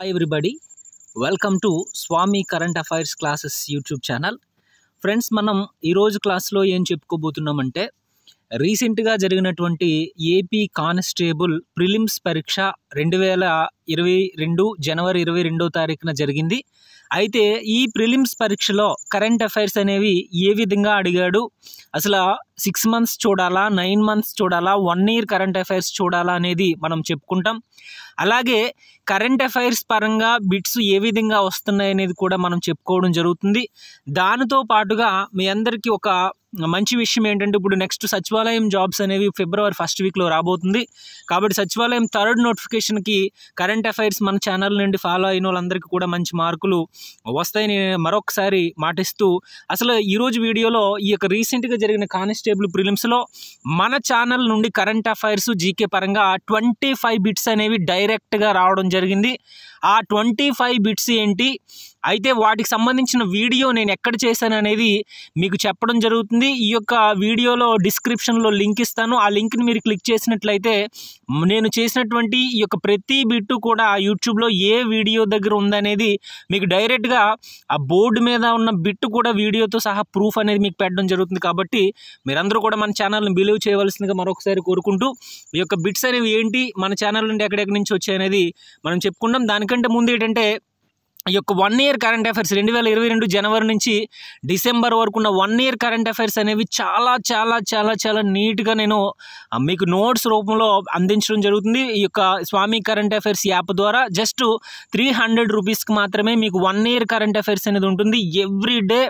hi everybody welcome to Swami current affairs classes YouTube channel friends మనం ఈరోజు క్లాస్లో ఏం చెప్పుకోబోతున్నామంటే రీసెంట్గా జరిగినటువంటి ఏపీ కానిస్టేబుల్ ప్రిలిమ్స్ పరీక్ష రెండు వేల ఇరవై రెండు జనవరి ఇరవై రెండో తారీఖున జరిగింది అయితే ఈ ప్రిలిమ్స్ పరీక్షలో కరెంట్ అఫైర్స్ అనేవి ఏ విధంగా అడిగాడు అసలు సిక్స్ మంత్స్ చూడాలా నైన్ మంత్స్ చూడాలా వన్ ఇయర్ కరెంట్ అఫైర్స్ చూడాలా అనేది మనం చెప్పుకుంటాం అలాగే కరెంట్ అఫైర్స్ పరంగా బిట్స్ ఏ విధంగా వస్తున్నాయి అనేది కూడా మనం చెప్పుకోవడం జరుగుతుంది దానితో పాటుగా మీ అందరికీ ఒక మంచి విషయం ఏంటంటే ఇప్పుడు నెక్స్ట్ సచివాలయం జాబ్స్ అనేవి ఫిబ్రవరి ఫస్ట్ వీక్లో రాబోతుంది కాబట్టి సచివాలయం థర్డ్ నోటిఫికేషన్కి కరెంట్ అఫైర్స్ మన ఛానల్ నుండి ఫాలో అయిన వాళ్ళందరికీ కూడా మంచి మార్కులు వస్తాయని మరొకసారి మాటిస్తూ అసలు ఈరోజు వీడియోలో ఈ యొక్క రీసెంట్గా జరిగిన కానిస్టేబుల్ ప్రిలిమ్స్లో మన ఛానల్ నుండి కరెంట్ అఫైర్స్ జీకే పరంగా ట్వంటీ ఫైవ్ బిట్స్ అనేవి డైరెక్ట్ డైరెక్ట్గా రావడం జరిగింది ఆ ట్వంటీ ఫైవ్ బిట్స్ ఏంటి అయితే వాటికి సంబంధించిన వీడియో నేను ఎక్కడ చేశాను అనేది మీకు చెప్పడం జరుగుతుంది ఈ యొక్క వీడియోలో డిస్క్రిప్షన్లో లింక్ ఇస్తాను ఆ లింక్ని మీరు క్లిక్ చేసినట్లయితే నేను చేసినటువంటి ఈ యొక్క ప్రతి బిట్టు కూడా యూట్యూబ్లో ఏ వీడియో దగ్గర ఉందనేది మీకు డైరెక్ట్గా ఆ బోర్డు మీద ఉన్న బిట్టు కూడా వీడియోతో సహా ప్రూఫ్ అనేది మీకు పెట్టడం జరుగుతుంది కాబట్టి మీరందరూ కూడా మన ఛానల్ని బిలీవ్ చేయవలసిందిగా మరొకసారి కోరుకుంటూ ఈ యొక్క బిట్స్ అనేవి ఏంటి మన ఛానల్ నుండి ఎక్కడెక్కడి నుంచి వచ్చాయనేది మనం చెప్పుకుంటాం దానికంటే ముందు ఏంటంటే ఈ యొక్క వన్ ఇయర్ కరెంట్ అఫైర్స్ రెండు వేల ఇరవై రెండు జనవరి నుంచి డిసెంబర్ వరకు ఉన్న వన్ ఇయర్ కరెంట్ అఫైర్స్ అనేవి చాలా చాలా చాలా చాలా నీట్గా నేను మీకు నోట్స్ రూపంలో అందించడం జరుగుతుంది ఈ యొక్క స్వామి కరెంట్ అఫైర్స్ యాప్ ద్వారా జస్ట్ త్రీ హండ్రెడ్ రూపీస్కి మాత్రమే మీకు వన్ ఇయర్ కరెంట్ అఫైర్స్ అనేది ఉంటుంది ఎవ్రీ డే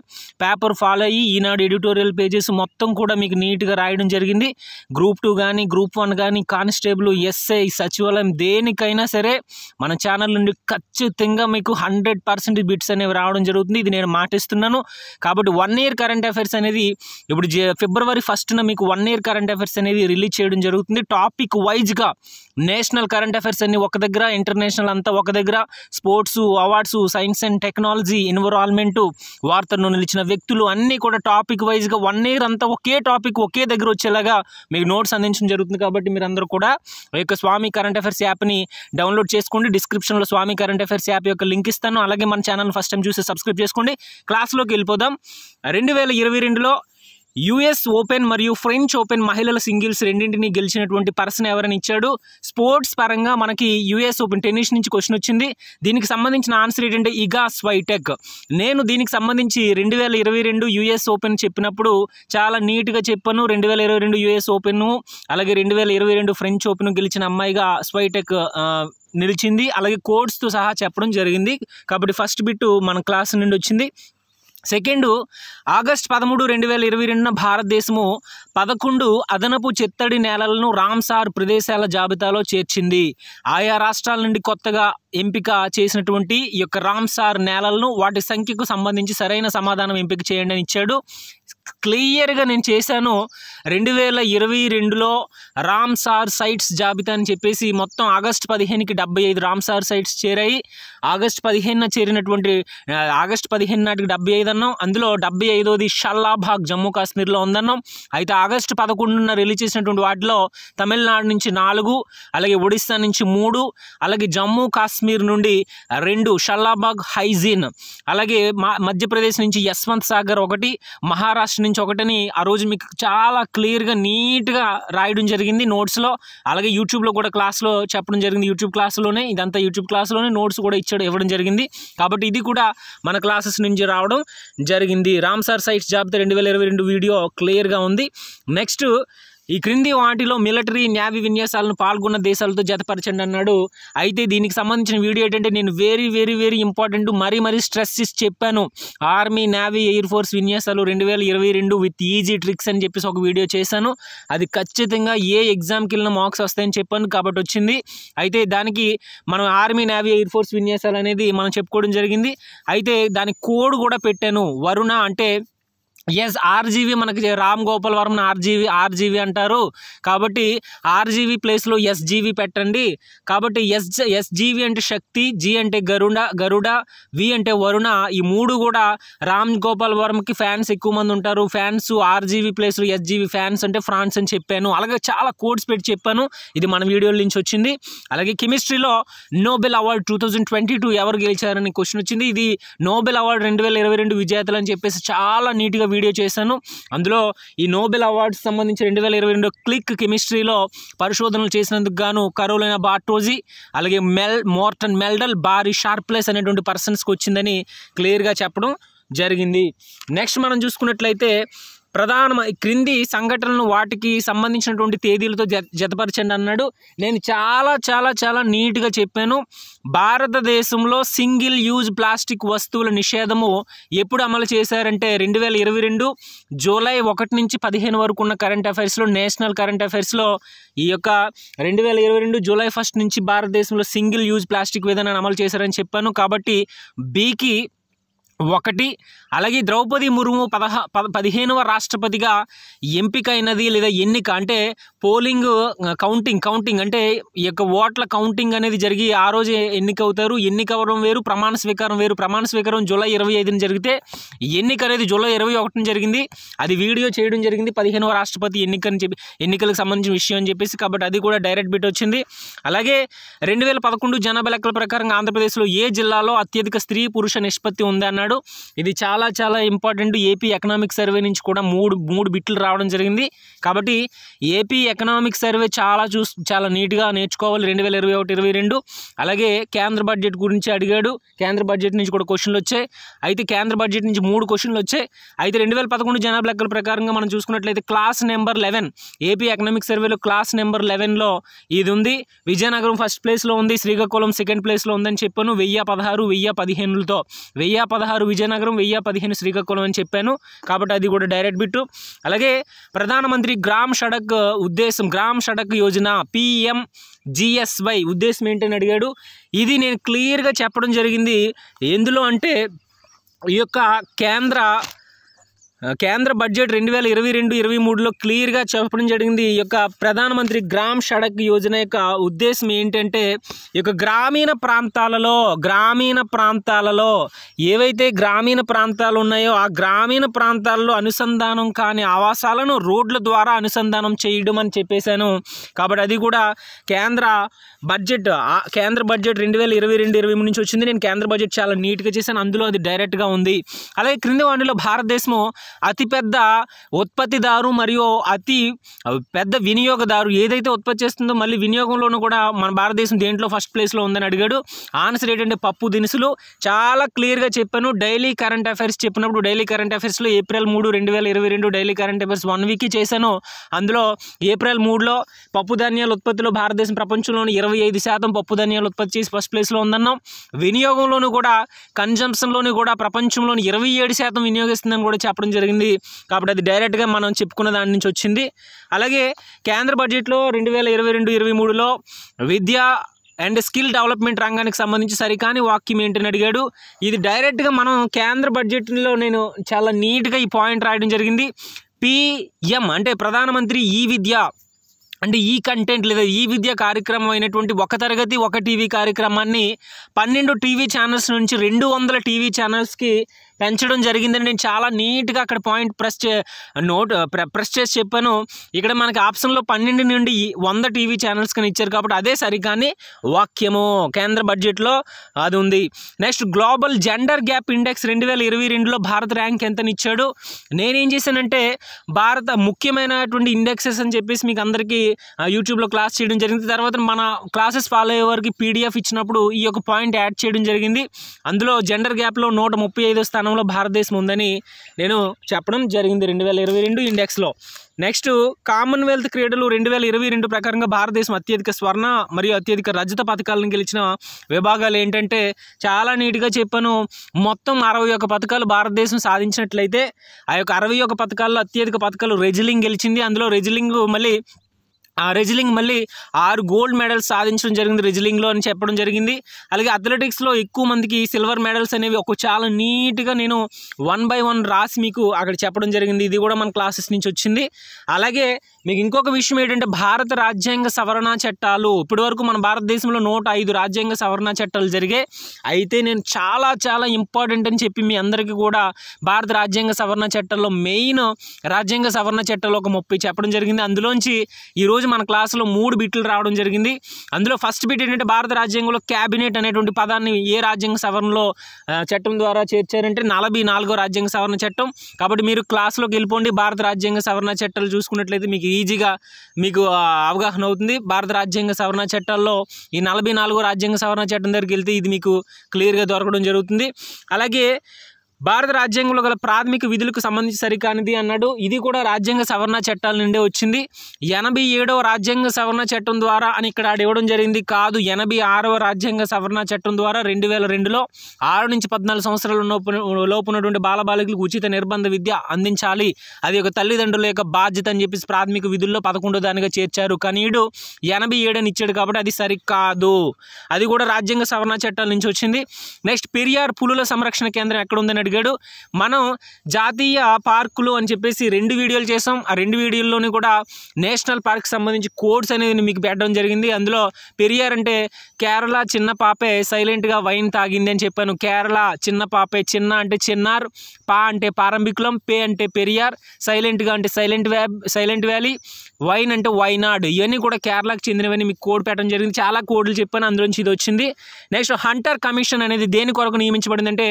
పేపర్ ఫాలో అయ్యి ఈనాడు ఎడిటోరియల్ పేజెస్ మొత్తం కూడా మీకు నీట్గా రాయడం జరిగింది గ్రూప్ టూ కానీ గ్రూప్ వన్ కానీ కానిస్టేబుల్ ఎస్ఐ సచివాలయం దేనికైనా సరే మన ఛానల్ నుండి ఖచ్చితంగా మీకు హండ్రెడ్ హండ్రెడ్ పర్సెంట్ బిట్స్ అనేవి రావడం జరుగుతుంది ఇది నేను మాటిస్తున్నాను కాబట్టి వన్ ఇయర్ కరెంట్ అఫైర్స్ అనేది ఇప్పుడు ఫిబ్రవరి ఫస్ట్న మీకు వన్ ఇయర్ కరెంట్ అఫైర్స్ అనేది రిలీజ్ చేయడం జరుగుతుంది టాపిక్ వైజ్గా నేషనల్ కరెంట్ అఫైర్స్ అన్నీ ఒక దగ్గర ఇంటర్నేషనల్ అంతా ఒక దగ్గర sports awards science and technology environment వార్తలను నిలిచిన వ్యక్తులు అన్నీ కూడా టాపిక్ వైజ్గా వన్ ఇయర్ అంతా ఒకే టాపిక్ ఒకే దగ్గర వచ్చేలాగా మీకు నోట్స్ అందించడం జరుగుతుంది కాబట్టి మీరందరూ కూడా ఈ యొక్క స్వామి కరెంట్ అఫైర్స్ యాప్ని డౌన్లోడ్ చేసుకోండి డిస్క్రిప్షన్లో స్వామి కరెంట్ అఫైర్స్ యాప్ యొక్క లింక్ ఇస్తాను అలాగే మన ఛానల్ ఫస్ట్ టైం చూసి సబ్స్క్రైబ్ చేసుకోండి క్లాస్లోకి వెళ్ళిపోదాం రెండు వేల ఇరవై రెండులో యుఎస్ ఓపెన్ మరియు ఫ్రెంచ్ ఓపెన్ మహిళల సింగిల్స్ రెండింటినీ గెలిచినటువంటి పర్సన్ ఎవరని ఇచ్చాడు స్పోర్ట్స్ పరంగా మనకి యుఎస్ ఓపెన్ టెన్నిస్ నుంచి క్వశ్చన్ వచ్చింది దీనికి సంబంధించిన ఆన్సర్ ఏంటంటే ఇగా స్వైటెక్ నేను దీనికి సంబంధించి రెండు వేల ఇరవై రెండు యుఎస్ ఓపెన్ చెప్పినప్పుడు చాలా నీట్గా చెప్పాను రెండు వేల ఇరవై రెండు యుఎస్ ఓపెన్ అలాగే రెండు వేల ఇరవై రెండు ఫ్రెంచ్ ఓపెన్ గెలిచిన అమ్మాయిగా స్వైటెక్ నిలిచింది అలాగే కోడ్స్తో సహా చెప్పడం జరిగింది కాబట్టి ఫస్ట్ బిట్టు మన క్లాస్ నుండి వచ్చింది సెకండు ఆగస్ట్ పదమూడు రెండు వేల ఇరవై రెండున భారతదేశము పదకొండు అదనపు చిత్తడి నేలలను రామ్సార్ ప్రదేశాల జాబితాలో చేర్చింది ఆయా రాష్ట్రాల నుండి కొత్తగా ఎంపిక చేసినటువంటి ఈ యొక్క రామ్సార్ నేలలను వాటి సంఖ్యకు సంబంధించి సరైన సమాధానం ఎంపిక చేయండి అని ఇచ్చాడు క్లియర్గా నేను చేశాను రెండు వేల ఇరవై రెండులో రామ్సార్ సైట్స్ జాబితా అని చెప్పేసి మొత్తం ఆగస్ట్ పదిహేనుకి డెబ్బై ఐదు రామ్సార్ సైట్స్ చేరాయి ఆగస్ట్ పదిహేనున చేరినటువంటి ఆగస్ట్ పదిహేను నాటికి డెబ్బై ఐదు అన్నాం అందులో డెబ్బై ఐదోది షల్లాభాగ్ జమ్మూ కాశ్మీర్లో ఉందన్నాం అయితే ఆగస్ట్ పదకొండున రిలీజ్ చేసినటువంటి వాటిలో తమిళనాడు నుంచి నాలుగు అలాగే ఒడిస్సా నుంచి మూడు అలాగే జమ్మూ కాశ్మీర్ కాశ్మీర్ నుండి రెండు షల్లాబాగ్ హైజీన్ అలాగే మా మధ్యప్రదేశ్ నుంచి యశ్వంత్ సాగర్ ఒకటి మహారాష్ట్ర నుంచి ఒకటని ఆ రోజు మీకు చాలా క్లియర్గా నీట్గా రాయడం జరిగింది నోట్స్లో అలాగే యూట్యూబ్లో కూడా క్లాస్లో చెప్పడం జరిగింది యూట్యూబ్ క్లాస్లోనే ఇదంతా యూట్యూబ్ క్లాస్లోనే నోట్స్ కూడా ఇచ్చాడు ఇవ్వడం జరిగింది కాబట్టి ఇది కూడా మన క్లాసెస్ నుంచి రావడం జరిగింది రామ్ సార్ సైట్స్ జాబితా రెండు వేల ఇరవై రెండు వీడియో క్లియర్గా ఉంది నెక్స్ట్ ఈ క్రింది వాటిలో మిలిటరీ న్యావీ విన్యాసాలను పాల్గొన్న దేశాలతో జతపరచండి అన్నాడు అయితే దీనికి సంబంధించిన వీడియో ఏంటంటే నేను వెరీ వెరీ వెరీ ఇంపార్టెంట్ మరీ మరీ స్ట్రెస్ ఇస్ చెప్పాను ఆర్మీ నేవీ ఎయిర్ ఫోర్స్ విన్యాసాలు రెండు వేల ఇరవై రెండు విత్ ఈజీ ట్రిక్స్ అని చెప్పేసి ఒక వీడియో చేశాను అది ఖచ్చితంగా ఏ ఎగ్జామ్కి వెళ్ళిన మార్క్స్ వస్తాయని చెప్పాను కాబట్టి వచ్చింది అయితే దానికి మనం ఆర్మీ నేవీ ఎయిర్ ఫోర్స్ విన్యాసాలు అనేది మనం చెప్పుకోవడం జరిగింది అయితే దాని కోడ్ కూడా పెట్టాను వరుణ అంటే ఎస్ ఆర్జీవి మనకి రామ్ గోపాల్ వర్మను ఆర్జీవి ఆర్జీవి అంటారు కాబట్టి ఆర్జీవి ప్లేస్లో ఎస్జీవి పెట్టండి కాబట్టి ఎస్ ఎస్జీవి అంటే శక్తి జీ అంటే గరుడ గరుడ వి అంటే వరుణ ఈ మూడు కూడా రామ్ గోపాల్ వర్మకి ఫ్యాన్స్ ఎక్కువ మంది ఉంటారు ఫ్యాన్స్ ఆర్జీవి ప్లేస్లో ఎస్జీవి ఫ్యాన్స్ అంటే ఫ్రాన్స్ అని చెప్పాను అలాగే చాలా కోడ్స్ పెట్టి చెప్పాను ఇది మన వీడియో నుంచి వచ్చింది అలాగే కెమిస్ట్రీలో Nobel award two thousand twenty two ఎవరు గెలిచారని క్వశ్చన్ వచ్చింది ఇది నోబెల్ అవార్డు రెండు వేల ఇరవై రెండు విజేతలు అని చెప్పేసి చాలా నీట్గా వీడియో చేశాను అందులో ఈ నోబెల్ అవార్డ్స్ సంబంధించి రెండు వేల ఇరవై రెండు క్లిక్ కెమిస్ట్రీలో పరిశోధనలు చేసినందుకు గాను కరోలైన బార్టోజీ అలాగే Mel Morten Meldal Barry Sharpless అనేటువంటి పర్సన్స్కి వచ్చిందని క్లియర్గా చెప్పడం జరిగింది నెక్స్ట్ మనం చూసుకున్నట్లయితే ప్రధాన క్రింది సంఘటనలు వాటికి సంబంధించినటువంటి తేదీలతో జతపరచండి అన్నాడు నేను చాలా చాలా చాలా నీట్గా చెప్పాను భారతదేశంలో సింగిల్ యూజ్ ప్లాస్టిక్ వస్తువుల నిషేధము ఎప్పుడు అమలు చేశారంటే రెండు వేల ఇరవై రెండు జూలై ఒకటి నుంచి పదిహేను వరకు ఉన్న కరెంట్ అఫైర్స్లో నేషనల్ కరెంట్ అఫైర్స్లో ఈ యొక్క రెండు వేల ఇరవై రెండు జూలై ఫస్ట్ నుంచి భారతదేశంలో సింగిల్ యూజ్ ప్లాస్టిక్ విధానాన్ని అమలు చేశారని చెప్పాను కాబట్టి బీకి ఒకటి అలాగే ద్రౌపది ముర్ము పదహ పదిహేనవ రాష్ట్రపతిగా ఎంపికైనది లేదా ఎన్నిక అంటే పోలింగ్ కౌంటింగ్ కౌంటింగ్ అంటే ఈ యొక్క ఓట్ల కౌంటింగ్ అనేది జరిగి ఆ రోజు ఎన్నిక అవుతారు ఎన్నిక అవ్వడం వేరు ప్రమాణ స్వీకారం వేరు ప్రమాణ స్వీకారం జూలై ఇరవై ఐదున జరిగితే ఎన్నిక అనేది జూలై ఇరవై ఒకటిని జరిగింది అది వీడియో చేయడం జరిగింది పదిహేనవ రాష్ట్రపతి ఎన్నికని చెప్పి ఎన్నికలకు సంబంధించిన విషయం అని చెప్పేసి కాబట్టి అది కూడా డైరెక్ట్ బిట్ వచ్చింది అలాగే రెండు వేల పదకొండు జనాభా లెక్కల ప్రకారం ఆంధ్రప్రదేశ్లో ఏ జిల్లాలో అత్యధిక స్త్రీ పురుష నిష్పత్తి ఉందన్నాడు చేశాడు ఇది చాలా చాలా ఇంపార్టెంట్ ఏపీ ఎకనామిక్ సర్వే నుంచి కూడా మూడు మూడు బిట్లు రావడం జరిగింది కాబట్టి ఏపీ ఎకనామిక్ సర్వే చాలా చూ చాలా నీట్గా నేర్చుకోవాలి రెండు వేల ఇరవై ఒకటి ఇరవై రెండు అలాగే కేంద్ర బడ్జెట్ గురించి అడిగాడు కేంద్ర బడ్జెట్ నుంచి కూడా క్వశ్చన్లు వచ్చాయి అయితే కేంద్ర బడ్జెట్ నుంచి మూడు క్వశ్చన్లు వచ్చాయి అయితే రెండు వేల పదకొండు జనాభా లెక్కల ప్రకారంగా మనం చూసుకున్నట్లయితే class number eleven AP economic సర్వేలో క్లాస్ నెంబర్ లెవెన్లో ఇది ఉంది విజయనగరం ఫస్ట్ ప్లేస్లో ఉంది శ్రీకాకుళం సెకండ్ ప్లేస్లో ఉందని చెప్పాను వెయ్యి పదహారు వెయ్యి పదిహేనులతో వెయ్యి పదహారు ఆరు విజయనగరం వెయ్యి పదిహేను శ్రీకాకుళం అని చెప్పాను కాబట్టి అది కూడా డైరెక్ట్ బిట్టు అలాగే ప్రధానమంత్రి గ్రామ్ షడక్ ఉద్దేశం గ్రామ్ షడక్ యోజన పిఎం జిఎస్వై ఉద్దేశం ఏంటని అడిగాడు ఇది నేను క్లియర్గా చెప్పడం జరిగింది ఎందులో అంటే ఈ యొక్క కేంద్ర కేంద్ర బడ్జెట్ రెండు వేల ఇరవై రెండు ఇరవై మూడులో క్లియర్గా చెప్పడం జరిగింది ఈ యొక్క ప్రధానమంత్రి గ్రామ్ సడక్ యోజన యొక్క ఉద్దేశం ఏంటంటే ఈ యొక్క గ్రామీణ ప్రాంతాలలో గ్రామీణ ప్రాంతాలలో ఏవైతే గ్రామీణ ప్రాంతాలు ఉన్నాయో ఆ గ్రామీణ ప్రాంతాల్లో అనుసంధానం కాని ఆవాసాలను రోడ్ల ద్వారా అనుసంధానం చేయడం అని చెప్పేశాను కాబట్టి అది కూడా కేంద్ర బడ్జెట్ కేంద్ర బడ్జెట్ రెండు వేల ఇరవై రెండు ఇరవై మూడు నుంచి వచ్చింది నేను కేంద్ర బడ్జెట్ చాలా నీట్గా చేశాను అందులో అది డైరెక్ట్గా ఉంది అలాగే క్రింది వాటిలో భారతదేశము అతిపెద్ద ఉత్పత్తిదారు మరియు అతి పెద్ద వినియోగదారు ఏదైతే ఉత్పత్తి చేస్తుందో మళ్ళీ వినియోగంలోనూ కూడా మన భారతదేశం దేంట్లో ఫస్ట్ ప్లేస్లో ఉందని అడిగాడు ఆన్సర్ ఏంటంటే పప్పు దినుసులు చాలా క్లియర్గా చెప్పాను డైలీ కరెంట్ అఫైర్స్ చెప్పినప్పుడు డైలీ కరెంట్ అఫైర్స్లో ఏప్రిల్ మూడు రెండు వేల ఇరవై రెండు డైలీ కరెంట్ అఫైర్స్ వన్ వీక్కి చేశాను అందులో ఏప్రిల్ మూడులో పప్పు ధాన్యాల ఉత్పత్తిలో భారతదేశం ప్రపంచంలోని ఇరవై ఇరవై ఐదు శాతం పప్పు ధాన్యాలు ఉత్పత్తి చేసి ఫస్ట్ ప్లేస్లో ఉందన్నాం వినియోగంలోనూ కూడా కన్జంప్షన్లోనూ కూడా ప్రపంచంలోని ఇరవై ఏడు శాతం వినియోగిస్తుందని కూడా చెప్పడం జరిగింది కాబట్టి అది డైరెక్ట్గా మనం చెప్పుకున్న దాని నుంచి వచ్చింది అలాగే కేంద్ర బడ్జెట్లో రెండు వేల ఇరవై రెండు ఇరవై మూడులో విద్య అండ్ స్కిల్ డెవలప్మెంట్ రంగానికి సంబంధించి సరికాని వాక్యం ఏంటని అడిగాడు ఇది డైరెక్ట్గా మనం కేంద్ర బడ్జెట్లో నేను చాలా నీట్గా ఈ పాయింట్ రాయడం జరిగింది పిఎం అంటే ప్రధానమంత్రి ఈ విద్య అంటే ఈ కంటెంట్ లేదా ఈ విద్య కార్యక్రమం అయినటువంటి ఒక తరగతి ఒక టీవీ కార్యక్రమాన్ని పన్నెండు టీవీ ఛానల్స్ నుంచి రెండు వందల టీవీ ఛానల్స్కి పెంచడం జరిగిందని నేను చాలా నీట్గా అక్కడ పాయింట్ ప్రెస్ చే నోట్ ప్రెస్ చేసి చెప్పాను ఇక్కడ మనకి ఆప్షన్లో పన్నెండు నుండి వంద టీవీ ఛానల్స్ కానీ ఇచ్చారు కాబట్టి అదే సరికాని వాక్యము కేంద్ర బడ్జెట్లో అది ఉంది next global gender gap index రెండు వేల ఇరవై రెండులో భారత్ ర్యాంక్ ఎంతనిచ్చాడు నేనేం చేశానంటే భారత ముఖ్యమైనటువంటి ఇండెక్సెస్ అని చెప్పేసి మీకు అందరికీ యూట్యూబ్లో క్లాస్ చేయడం జరిగింది తర్వాత మన క్లాసెస్ ఫాలో అయ్యే వారికి పీడిఎఫ్ ఇచ్చినప్పుడు ఈ యొక్క పాయింట్ యాడ్ చేయడం జరిగింది అందులో జెండర్ గ్యాప్లో నూట ముప్పై ఐదో స్థానం స్థానంలో భారతదేశం ఉందని నేను చెప్పడం జరిగింది రెండు వేల ఇరవై రెండు ఇండెక్స్లో నెక్స్ట్ కామన్వెల్త్ క్రీడలు రెండు వేల ఇరవై రెండు ప్రకారంగా భారతదేశం అత్యధిక స్వర్ణ మరియు అత్యధిక రజత పథకాలను గెలిచిన విభాగాలు ఏంటంటే చాలా నీట్గా చెప్పాను మొత్తం అరవై ఒక పథకాలు భారతదేశం సాధించినట్లయితే ఆ యొక్క అరవై ఒక పథకాల్లో అత్యధిక పథకాలు రెజిలింగ్ గెలిచింది అందులో రెజిలింగ్ మళ్ళీ రెజ్లింగ్ మళ్ళీ ఆరు గోల్డ్ మెడల్స్ సాధించడం జరిగింది రెజ్లింగ్లో అని చెప్పడం జరిగింది అలాగే అథ్లెటిక్స్లో ఎక్కువ మందికి సిల్వర్ మెడల్స్ అనేవి ఒక చాలా నీట్గా నేను వన్ బై వన్ రాసి మీకు అక్కడ చెప్పడం జరిగింది ఇది కూడా మన క్లాసెస్ నుంచి వచ్చింది అలాగే మీకు ఇంకొక విషయం ఏంటంటే భారత రాజ్యాంగ సవరణ చట్టాలు ఇప్పటివరకు మన భారతదేశంలో నూట ఐదు రాజ్యాంగ సవరణ చట్టాలు జరిగాయి అయితే నేను చాలా చాలా ఇంపార్టెంట్ అని చెప్పి మీ అందరికీ కూడా భారత రాజ్యాంగ సవరణ చట్టాల్లో మెయిన్ రాజ్యాంగ సవరణ చట్టాలు ఒక ముప్పై చెప్పడం జరిగింది అందులోంచి ఈరోజు మన క్లాసులో మూడు బిట్లు రావడం జరిగింది అందులో ఫస్ట్ బిట్ ఏంటంటే భారత రాజ్యాంగంలో క్యాబినెట్ అనేటువంటి పదాన్ని ఏ రాజ్యాంగ సవరణలో చట్టం ద్వారా చేర్చారంటే నలభై నాలుగో రాజ్యాంగ సవరణ చట్టం కాబట్టి మీరు క్లాసులోకి వెళ్ళిపోండి భారత రాజ్యాంగ సవరణ చట్టాలు చూసుకున్నట్లయితే మీకు ఈజీగా మీకు అవగాహన అవుతుంది భారత రాజ్యాంగ సవరణ చట్టాల్లో ఈ నలభై నాలుగో రాజ్యాంగ సవరణ చట్టం దగ్గరికి వెళ్తే ఇది మీకు క్లియర్గా దొరకడం జరుగుతుంది అలాగే భారత రాజ్యాంగంలో గల ప్రాథమిక విధులకు సంబంధించి సరికానిది అన్నాడు ఇది కూడా రాజ్యాంగ సవరణ చట్టాల నుండే వచ్చింది ఎనభై ఏడవ రాజ్యాంగ సవరణ చట్టం ద్వారా అని ఇక్కడ అడివ్వడం జరిగింది కాదు ఎనభై ఆరవ రాజ్యాంగ సవరణ చట్టం ద్వారా రెండు వేల రెండులో ఆరు నుంచి పద్నాలుగు సంవత్సరాల లోపు ఉన్నటువంటి బాలబాలికలకు ఉచిత నిర్బంధ విద్య అందించాలి అది ఒక తల్లిదండ్రుల యొక్క బాధ్యత అని చెప్పేసి ప్రాథమిక విధుల్లో పదకొండో దానిగా చేర్చారు కానీ ఈడు ఎనభై ఏడని ఇచ్చాడు కాబట్టి అది సరికాదు అది కూడా రాజ్యాంగ సవరణ చట్టాల నుంచి వచ్చింది నెక్స్ట్ పెరియార్ పులుల సంరక్షణ కేంద్రం ఎక్కడ ఉందని అడిగాడు మనం జాతీయ పార్కులు అని చెప్పేసి రెండు వీడియోలు చేసాం ఆ రెండు వీడియోల్లోనే కూడా నేషనల్ పార్క్ సంబంధించి కోడ్స్ అనేది మీకు పెట్టడం జరిగింది అందులో పెరియార్ అంటే కేరళ చిన్న పాపే సైలెంట్గా వైన్ తాగింది అని చెప్పాను కేరళ చిన్న పాపే చిన్న అంటే చిన్నారు పా అంటే పారంభికులం పే అంటే పెరియార్ సైలెంట్గా అంటే సైలెంట్ వ్యా సైలెంట్ వ్యాలీ వైన్ అంటే వైనాడ్ ఇవన్నీ కూడా కేరళకు చెందినవని మీకు కోడ్ పెట్టడం జరిగింది చాలా కోడ్లు చెప్పాను నుంచి ఇది వచ్చింది నెక్స్ట్ హంటర్ కమిషన్ అనేది దేని కొరకు నియమించబడిందంటే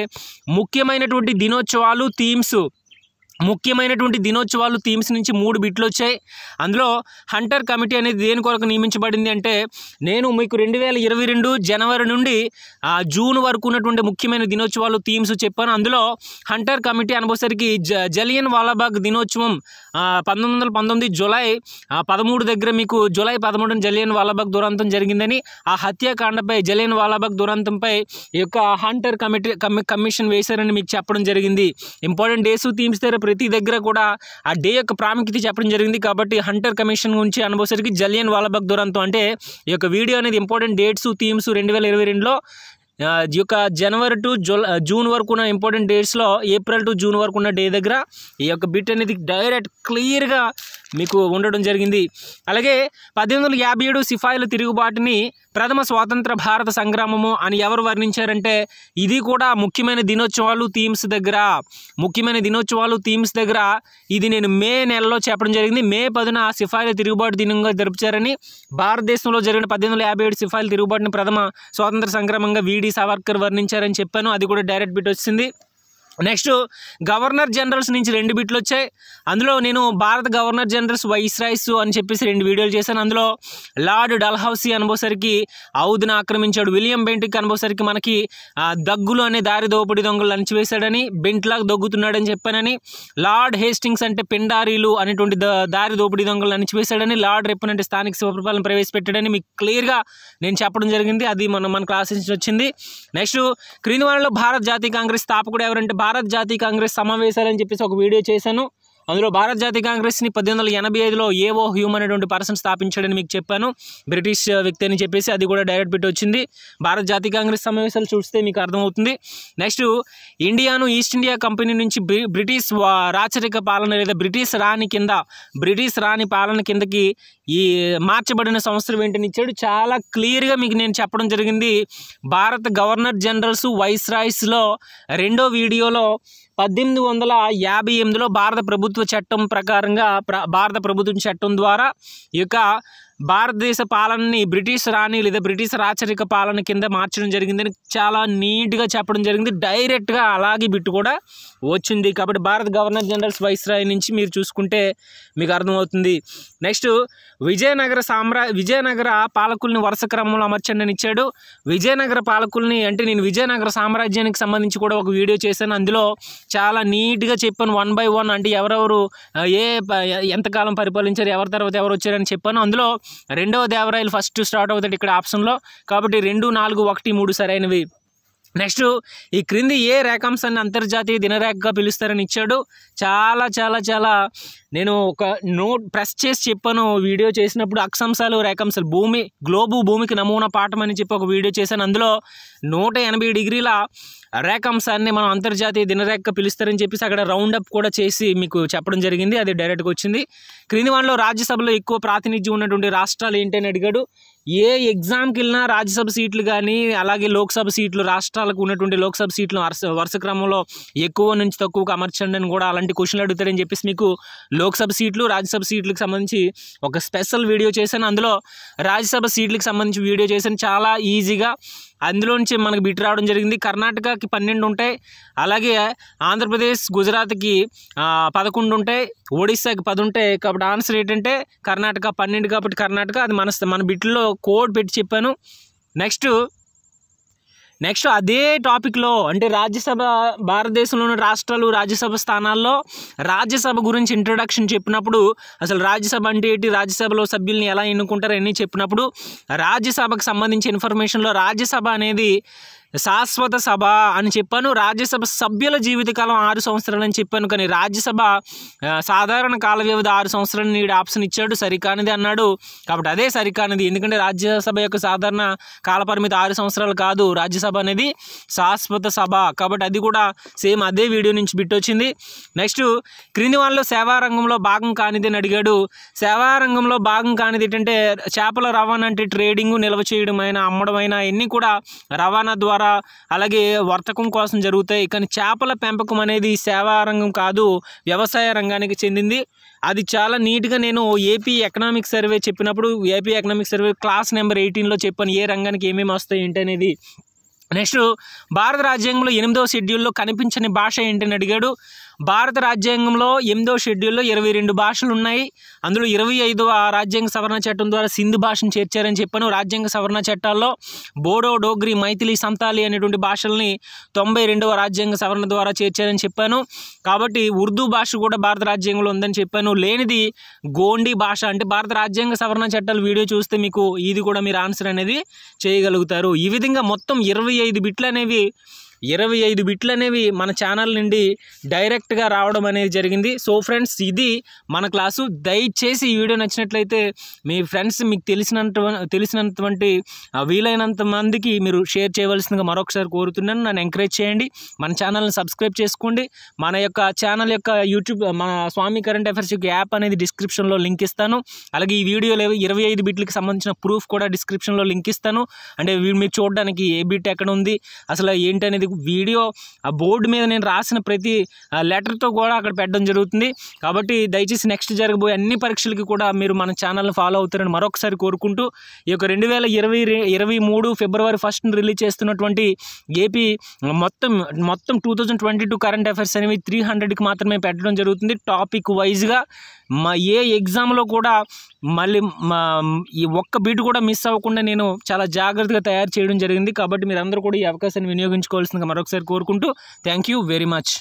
ముఖ్యమైనటువంటి దినోత్సవాలు థీమ్స్ ముఖ్యమైనటువంటి దినోత్సవాలు థీమ్స్ నుంచి మూడు బిట్లు వచ్చాయి అందులో హంటర్ కమిటీ అనేది దేని కొరకు నియమించబడింది అంటే నేను మీకు రెండు వేల ఇరవై రెండు జనవరి నుండి జూన్ వరకు ఉన్నటువంటి ముఖ్యమైన దినోత్సవాలు థీమ్స్ చెప్పాను అందులో హంటర్ కమిటీ అనుకోసరికి జ జలియన్ వాలాబాగ్ దినోత్సవం పంతొమ్మిది వందల పంతొమ్మిది జులై పదమూడు దగ్గర మీకు జులై పదమూడున జలియన్ వాలాబాగ్ దురంతం జరిగిందని ఆ హత్యాకాండపై జలియన్ వాలాబాగ్ దురంతంపై ఈ యొక్క హంటర్ కమిటీ కమిషన్ వేశారని మీకు చెప్పడం జరిగింది ఇంపార్టెంట్ డేస్ థీమ్స్ దగ్గర ప్రతి దగ్గర కూడా ఆ డే యొక్క ప్రాముఖ్యత చెప్పడం జరిగింది కాబట్టి హంటర్ కమిషన్ గురించి అనుభవసరికి జలియన్ వాలబాగ్ దురంతం అంటే ఈ యొక్క వీడియో అనేది ఇంపార్టెంట్ డేట్స్ థీమ్స్ రెండు వేల ఇరవై రెండులో యొక్క జనవరి టు జూన్ వరకు ఉన్న ఇంపార్టెంట్ డేట్స్లో ఏప్రిల్ టు జూన్ వరకు ఉన్న డే దగ్గర ఈ యొక్క బిట్ అనేది డైరెక్ట్ క్లియర్గా మీకు ఉండడం జరిగింది అలాగే పద్దెనిమిది వందల యాభై ఏడు సిఫాయిల తిరుగుబాటుని ప్రథమ స్వాతంత్ర భారత సంగ్రామము అని ఎవరు వర్ణించారంటే ఇది కూడా ముఖ్యమైన దినోత్సవాలు థీమ్స్ దగ్గర ముఖ్యమైన దినోత్సవాలు థీమ్స్ దగ్గర ఇది నేను మే నెలలో చెప్పడం జరిగింది మే పదున సిఫాయిల తిరుగుబాటు దినంగా జరుపుచారని భారతదేశంలో జరిగిన పద్దెనిమిది వందల యాభై ఏడు సిఫాయిల తిరుగుబాటుని ప్రథమ స్వాతంత్ర సంగ్రామంగా వీడి సావర్కర్ వర్ణించారని చెప్పాను అది కూడా డైరెక్ట్ బిట్ వచ్చింది నెక్స్ట్ గవర్నర్ జనరల్స్ నుంచి రెండు బిట్లు వచ్చాయి అందులో నేను భారత గవర్నర్ జనరల్స్ వైస్రాయిస్ అని చెప్పేసి రెండు వీడియోలు చేశాను అందులో లార్డ్ డల్హౌసీ అనుభవసరికి ఔద్ని ఆక్రమించాడు విలియం బెంటిక్ అనుభవసరికి మనకి దగ్గులు అనే దారి దోపిడి దొంగలు లంచివేశాడని బెంట్లాగ్ దగ్గుతున్నాడని చెప్పానని లార్డ్ హేస్టింగ్స్ అంటే పెండారీలు అనేటువంటి దారి దోపిడి దొంగలు లంచివేశాడని లార్డ్ రెప్పన్ అంటే స్థానిక శివపరిపాలన ప్రవేశపెట్టాడని మీకు క్లియర్గా నేను చెప్పడం జరిగింది అది మన మన క్లాసెస్ వచ్చింది నెక్స్ట్ క్రింది వాళ్ళలో భారత జాతీయ కాంగ్రెస్ స్థాపకుడు ఎవరంటే భారత్ జాతీయ కాంగ్రెస్ సమావేశాలని చెప్పేసి ఒక వీడియో చేశాను అందులో భారత జాతీయ కాంగ్రెస్ని పద్దెనిమిది వందల ఎనభై ఐదులో ఏవో హ్యూమ్ అనేటువంటి పర్సన్ స్థాపించాడని మీకు చెప్పాను బ్రిటిష్ వ్యక్తి అని చెప్పేసి అది కూడా డైరెక్ట్ పెట్టి వచ్చింది భారత జాతీయ కాంగ్రెస్ సమావేశాలు చూస్తే మీకు అర్థమవుతుంది నెక్స్ట్ ఇండియాను ఈస్ట్ ఇండియా కంపెనీ నుంచి బ్రిటిష్ రాచరిక పాలన లేదా బ్రిటిష్ రాణి కింద బ్రిటిష్ రాణి పాలన కిందకి ఈ మార్చబడిన సంవత్సరం ఏంటని ఇచ్చాడు చాలా క్లియర్గా మీకు నేను చెప్పడం జరిగింది భారత గవర్నర్ జనరల్స్ వైస్ రాయిస్లో రెండో వీడియోలో పద్దెనిమిది వందల యాభై ఎనిమిదిలో భారత ప్రభుత్వ చట్టం ప్రకారంగా ప్ర భారత ప్రభుత్వ చట్టం ద్వారా ఈ యొక్క భారతదేశ పాలనని బ్రిటిష్ రాణి లేదా బ్రిటిష్ రాచరిక పాలన కింద మార్చడం జరిగిందని చాలా నీట్గా చెప్పడం జరిగింది డైరెక్ట్గా అలాగే బిట్టు కూడా వచ్చింది కాబట్టి భారత గవర్నర్ జనరల్స్ వైస్రాయ్ నుంచి మీరు చూసుకుంటే మీకు అర్థమవుతుంది నెక్స్ట్ విజయనగర సామ్రా విజయనగర పాలకుల్ని వరుస క్రమంలో అమర్చండి అని ఇచ్చాడు విజయనగర పాలకుల్ని అంటే నేను విజయనగర సామ్రాజ్యానికి సంబంధించి కూడా ఒక వీడియో చేశాను అందులో చాలా నీట్గా చెప్పాను వన్ బై వన్ అంటే ఎవరెవరు ఏ ఎంతకాలం పరిపాలించారు ఎవరి తర్వాత ఎవరు వచ్చారని చెప్పాను అందులో రెండవ దేవరాయలు ఫస్ట్ స్టార్ట్ అవుతాడు ఇక్కడ ఆప్షన్లో కాబట్టి రెండు నాలుగు ఒకటి మూడు సరైనవి నెక్స్ట్ ఈ క్రింది ఏ రేఖాంశాన్ని అని అంతర్జాతీయ దినరేఖగా పిలుస్తారని ఇచ్చాడు చాలా చాలా చాలా నేను ఒక నోట్ ప్రెస్ చేసి చెప్పాను వీడియో చేసినప్పుడు అక్షంశాలు రేఖాంశాలు భూమి గ్లోబు భూమికి నమూనా పాఠం అని చెప్పి ఒక వీడియో చేశాను అందులో నూట ఎనభై డిగ్రీల రేఖాంశాన్ని మనం అంతర్జాతీయ దినరేఖగా పిలుస్తారని చెప్పేసి అక్కడ రౌండప్ కూడా చేసి మీకు చెప్పడం జరిగింది అది డైరెక్ట్గా వచ్చింది క్రింది వన్లో రాజ్యసభలో ఎక్కువ ప్రాతినిధ్యం ఉన్నటువంటి రాష్ట్రాలు ఏంటి అని అడిగాడు ఏ ఎగ్జామ్కి వెళ్ళినా రాజ్యసభ సీట్లు కానీ అలాగే లోక్సభ సీట్లు రాష్ట్రాలకు ఉన్నటువంటి లోక్సభ సీట్లు వరుస వరుస క్రమంలో ఎక్కువ నుంచి తక్కువకు అమర్చండి అని కూడా అలాంటి క్వశ్చన్లు అడుగుతారని చెప్పేసి మీకు లోక్సభ సీట్లు రాజ్యసభ సీట్లకు సంబంధించి ఒక స్పెషల్ వీడియో చేశాను అందులో రాజ్యసభ సీట్లకు సంబంధించి వీడియో చేశాను చాలా ఈజీగా అందులోంచి మనకు బిట్ రావడం జరిగింది కర్ణాటకకి పన్నెండు ఉంటాయి అలాగే ఆంధ్రప్రదేశ్ గుజరాత్కి పదకొండు ఉంటాయి ఒడిస్సాకి పది ఉంటాయి కాబట్టి ఆన్సర్ ఏంటంటే కర్ణాటక పన్నెండు కాబట్టి కర్ణాటక అది మన మన బిట్లో కోడ్ పెట్టి చెప్పాను నెక్స్ట్ నెక్స్ట్ అదే టాపిక్లో అంటే రాజ్యసభ భారతదేశంలోని రాష్ట్రాలు రాజ్యసభ స్థానాల్లో రాజ్యసభ గురించి ఇంట్రొడక్షన్ చెప్పినప్పుడు అసలు రాజ్యసభ అంటే ఏంటి రాజ్యసభలో సభ్యుల్ని ఎలా ఎన్నుకుంటారు అన్నీ చెప్పినప్పుడు రాజ్యసభకు సంబంధించి ఇన్ఫర్మేషన్లో రాజ్యసభ అనేది శాశ్వత సభ అని చెప్పాను రాజ్యసభ సభ్యుల జీవితకాలం ఆరు సంవత్సరాలు అని చెప్పాను కానీ రాజ్యసభ సాధారణ కాల వ్యవధి ఆరు సంవత్సరాలు నీడు ఆప్షన్ ఇచ్చాడు సరికానిది అన్నాడు కాబట్టి అదే సరికానిది ఎందుకంటే రాజ్యసభ యొక్క సాధారణ కాలపరిమితి ఆరు సంవత్సరాలు కాదు రాజ్యసభ అనేది శాశ్వత సభ కాబట్టి అది కూడా సేమ్ అదే వీడియో నుంచి బిట్టొచ్చింది నెక్స్ట్ క్రింది వాళ్ళలో సేవా రంగంలో భాగం కానిది అని అడిగాడు సేవా రంగంలో భాగం కానిది ఏంటంటే చేపల రవాణా అంటే ట్రేడింగ్ నిల్వ చేయడం అయినా అమ్మడం అయినా ఇవన్నీ కూడా రవాణా ద్వారా అలాగే వర్తకం కోసం జరుగుతాయి కానీ చేపల పెంపకం అనేది సేవా రంగం కాదు వ్యవసాయ రంగానికి చెందింది అది చాలా నీట్గా నేను ఏపీ ఎకనామిక్ సర్వే చెప్పినప్పుడు AP economic survey class number ఎయిటీన్లో చెప్పాను ఏ రంగానికి ఏమేమి వస్తాయి ఏంటనేది నెక్స్ట్ భారత రాజ్యాంగంలో ఎనిమిదవ షెడ్యూల్లో కనిపించని భాష ఏంటని అడిగాడు భారత రాజ్యాంగంలో ఎనిమిదో షెడ్యూల్లో ఇరవై రెండు భాషలు ఉన్నాయి అందులో ఇరవై ఐదవ రాజ్యాంగ సవరణ చట్టం ద్వారా సింధు భాషను చేర్చారని చెప్పాను రాజ్యాంగ సవరణ చట్టాల్లో బోడో డోగ్రి మైథిలి సంతాలి అనేటువంటి భాషల్ని తొంభై రెండవ రాజ్యాంగ సవరణ ద్వారా చేర్చారని చెప్పాను కాబట్టి ఉర్దూ భాష కూడా భారత రాజ్యాంగంలో ఉందని చెప్పాను లేనిది గోండి భాష అంటే భారత రాజ్యాంగ సవరణ చట్టాలు వీడియో చూస్తే మీకు ఇది కూడా మీరు ఆన్సర్ అనేది చేయగలుగుతారు ఈ విధంగా మొత్తం ఇరవై ఐదు బిట్లు అనేవి ఇరవై ఐదు బిట్లు అనేవి మన ఛానల్ నుండి డైరెక్ట్గా రావడం అనేది జరిగింది సో ఫ్రెండ్స్ ఇది మన క్లాసు దయచేసి ఈ వీడియో నచ్చినట్లయితే మీ ఫ్రెండ్స్ మీకు తెలిసినంత తెలిసినటువంటి వీలైనంత మందికి మీరు షేర్ చేయవలసిందిగా మరొకసారి కోరుతున్నాను నన్ను ఎంకరేజ్ చేయండి మన ఛానల్ని సబ్స్క్రైబ్ చేసుకోండి మన యొక్క ఛానల్ యొక్క యూట్యూబ్ మన స్వామి కరెంట్ అఫేర్స్ యొక్క యాప్ అనేది డిస్క్రిప్షన్లో లింక్ ఇస్తాను అలాగే ఈ వీడియోలో ఇరవై ఐదు బిట్లకి సంబంధించిన ప్రూఫ్ కూడా డిస్క్రిప్షన్లో లింక్ ఇస్తాను అంటే మీరు చూడడానికి ఏ బిట్ ఎక్కడ ఉంది అసలు ఏంటనేది మీకు వీడియో ఆ బోర్డు మీద నేను రాసిన ప్రతి లెటర్తో కూడా అక్కడ పెట్టడం జరుగుతుంది కాబట్టి దయచేసి నెక్స్ట్ జరగబోయే అన్ని పరీక్షలకి కూడా మీరు మన ఛానల్ని ఫాలో అవుతారని మరొకసారి కోరుకుంటూ ఈ యొక్క రెండు వేల ఇరవై ఇరవై మూడు ఫిబ్రవరి ఫస్ట్ని రిలీజ్ చేస్తున్నటువంటి ఏపీ మొత్తం మొత్తం two thousand twenty two current affairs అనేవి త్రీ హండ్రెడ్కి మాత్రమే పెట్టడం జరుగుతుంది టాపిక్ వైజ్గా మా ఏ ఎగ్జామ్లో కూడా మళ్ళీ మా ఈ ఒక్క బీట్ కూడా మిస్ అవ్వకుండా నేను చాలా జాగ్రత్తగా తయారు చేయడం జరిగింది కాబట్టి మీరందరూ కూడా ఈ అవకాశాన్ని వినియోగించుకోవాల్సిన చేయాల్సిందిగా మరొకసారి కోరుకుంటూ థ్యాంక్ వెరీ మచ్